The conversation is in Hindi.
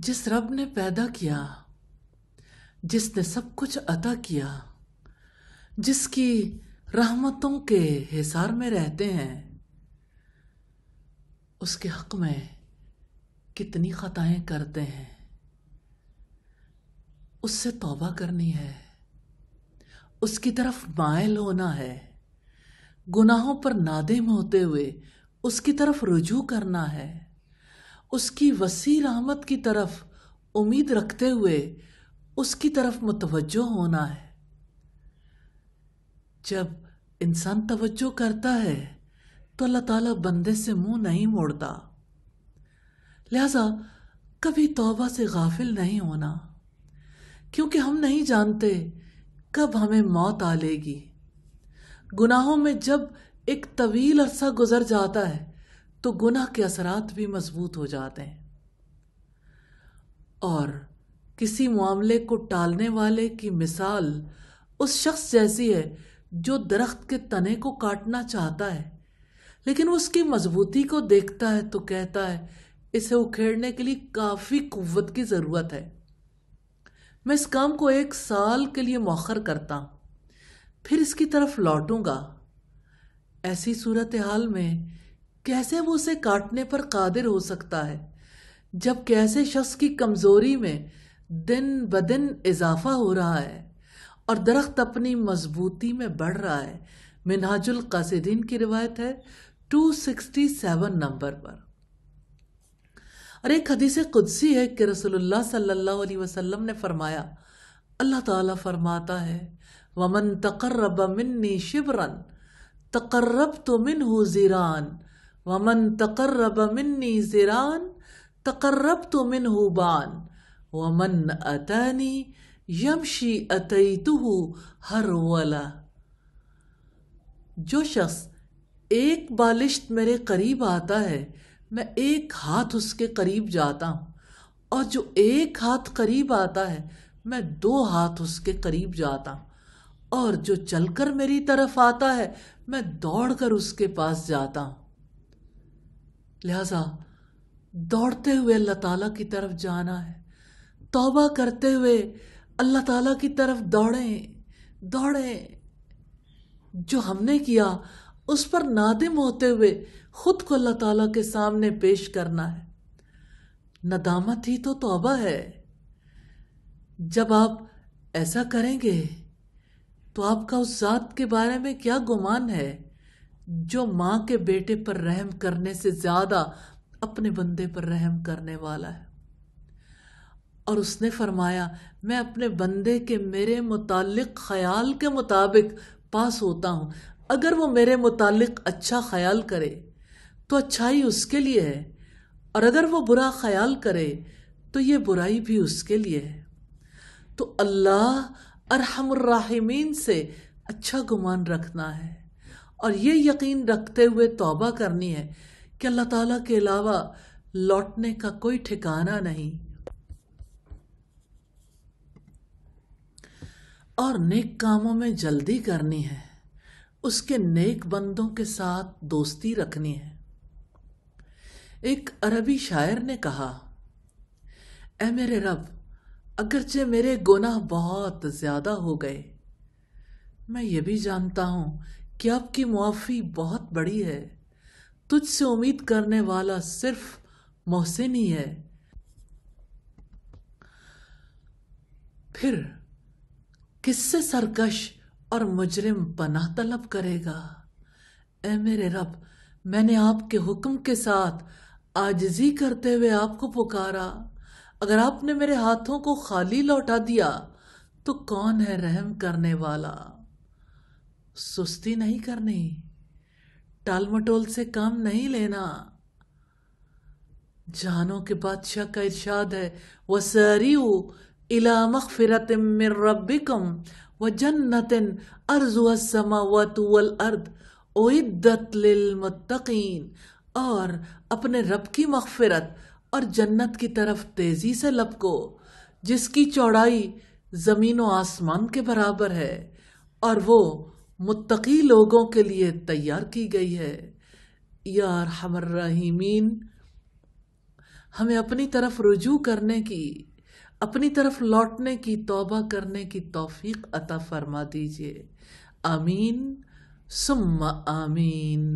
जिस रब ने पैदा किया जिसने सब कुछ अता किया जिसकी रहमतों के हिसार में रहते हैं उसके हक में कितनी खताएं करते हैं उससे तौबा करनी है उसकी तरफ मायल होना है गुनाहों पर नादिम होते हुए उसकी तरफ रुजू करना है उसकी वसी रहमत की तरफ उम्मीद रखते हुए उसकी तरफ मुतवजो होना है जब इंसान तवज्जो करता है तो अल्लाह ताला बंदे से मुंह नहीं मोड़ता लिहाजा कभी तौबा से गाफिल नहीं होना क्योंकि हम नहीं जानते कब हमें मौत आ लेगी गुनाहों में जब एक तवील अरसा गुजर जाता है तो गुनाह के असरात भी मजबूत हो जाते हैं और किसी मामले को टालने वाले की मिसाल उस शख्स जैसी है जो दरख्त के तने को काटना चाहता है लेकिन उसकी मजबूती को देखता है तो कहता है इसे उखेड़ने के लिए काफ़ी कुवत की ज़रूरत है मैं इस काम को एक साल के लिए मौखर करता फिर इसकी तरफ लौटूंगा ऐसी सूरत हाल में कैसे वो उसे काटने पर कादिर हो सकता है जब कैसे शख्स की कमज़ोरी में दिन ब दिन इजाफा हो रहा है और दरख्त अपनी मजबूती में बढ़ रहा है मिनाजुल कासिदीन की रिवायत है 267 नंबर पर और एक हदीस कुदसी है कि रसोल्ला सल्लल्लाहु अलैहि वसल्लम ने फरमाया अल्लाह ताला फरमाता है वमन तकर्रब मिन्नी शिबरन तकर्रब तो मिन ज़ीरान वमन तकर्रब मिन्नी ज़िरान तकर्रब तो मिन बान वमन अतनी यमशी अतई हर वला जो शख्स एक बालिश्त मेरे करीब आता है मैं एक हाथ उसके करीब जाता हूँ और जो एक हाथ करीब आता है मैं दो हाथ उसके करीब जाता हूँ और जो चलकर मेरी तरफ आता है मैं दौड़कर उसके पास जाता हूँ लिहाजा दौड़ते हुए अल्लाह ताला की तरफ जाना है तौबा करते हुए अल्लाह ताला की तरफ दौड़ें दौड़ें जो हमने किया उस पर नादिम होते हुए खुद को अल्लाह ताला के सामने पेश करना है नदामत ही तो तौबा है जब आप ऐसा करेंगे तो आपका उस ज़ात के बारे में क्या गुमान है जो माँ के बेटे पर रहम करने से ज़्यादा अपने बंदे पर रहम करने वाला है और उसने फरमाया मैं अपने बंदे के मेरे मुतालिक ख्याल के मुताबिक पास होता हूँ अगर वो मेरे मुतालिक अच्छा ख्याल करे तो अच्छाई उसके लिए है और अगर वो बुरा ख्याल करे तो ये बुराई भी उसके लिए है तो अल्लाह अरहमर्राहिमीन से अच्छा गुमान रखना है और ये यकीन रखते हुए तौबा करनी है कि अल्लाह ताला के अलावा लौटने का कोई ठिकाना नहीं और नेक कामों में जल्दी करनी है उसके नेक बंदों के साथ दोस्ती रखनी है एक अरबी शायर ने कहा ए मेरे रब अगरचे मेरे गुनाह बहुत ज़्यादा हो गए मैं ये भी जानता हूं कि आपकी मुआफ़ी बहुत बड़ी है तुझसे उम्मीद करने वाला सिर्फ मोहसिन ही है फिर किससे सरकश और मुजरिम पनाह तलब करेगा ए मेरे रब मैंने आपके हुक्म के साथ आजजी करते हुए आपको पुकारा अगर आपने मेरे हाथों को खाली लौटा दिया तो कौन है रहम करने वाला सुस्ती नहीं करनी टालमटोल से काम नहीं लेना जानो के बादशाह का इर्शाद है वह सरियु इला मगफिरत मिर रब्बिकम व जन्नतिन अर्जु समावत वल अर्द ओइद्दत लिल मुत्तकीन और अपने रब की मखफिरत और जन्नत की तरफ तेजी से लपको जिसकी चौड़ाई जमीन व आसमान के बराबर है और वो मुतकी लोगों के लिए तैयार की गई है यार हमर हमें अपनी तरफ रुजू करने की अपनी तरफ लौटने की तौबा करने की तौफीक अता फरमा दीजिए आमीन सुम्मा आमीन